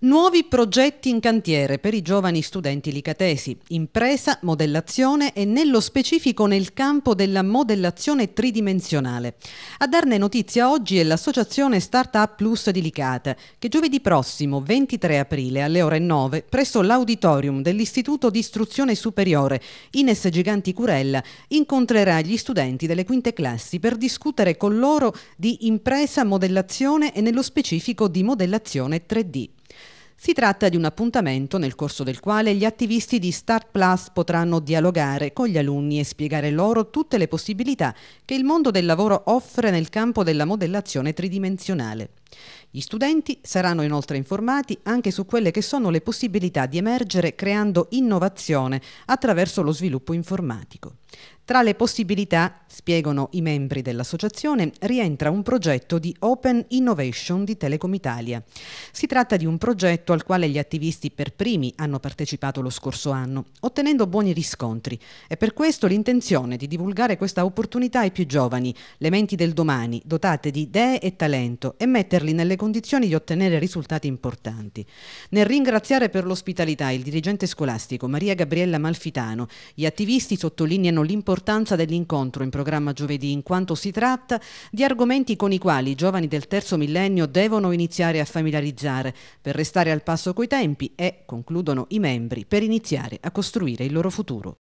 Nuovi progetti in cantiere per i giovani studenti licatesi, impresa, modellazione e nello specifico nel campo della modellazione tridimensionale. A darne notizia oggi è l'associazione Startup Plus di Licata, che giovedì prossimo, 23 aprile alle ore 9, presso l'auditorium dell'Istituto di Istruzione Superiore Ines Giganti Curella, incontrerà gli studenti delle quinte classi per discutere con loro di impresa, modellazione e nello specifico di modellazione 3D. Si tratta di un appuntamento nel corso del quale gli attivisti di Start Plus potranno dialogare con gli alunni e spiegare loro tutte le possibilità che il mondo del lavoro offre nel campo della modellazione tridimensionale. Gli studenti saranno inoltre informati anche su quelle che sono le possibilità di emergere creando innovazione attraverso lo sviluppo informatico. Tra le possibilità, spiegano i membri dell'associazione, rientra un progetto di Open Innovation di Telecom Italia. Si tratta di un progetto al quale gli attivisti per primi hanno partecipato lo scorso anno, ottenendo buoni riscontri. È per questo l'intenzione di divulgare questa opportunità ai più giovani, le menti del domani, dotate di idee e talento, e mettere metterli nelle condizioni di ottenere risultati importanti. Nel ringraziare per l'ospitalità il dirigente scolastico Maria Gabriella Malfitano, gli attivisti sottolineano l'importanza dell'incontro in programma giovedì in quanto si tratta di argomenti con i quali i giovani del terzo millennio devono iniziare a familiarizzare per restare al passo coi tempi e, concludono i membri, per iniziare a costruire il loro futuro.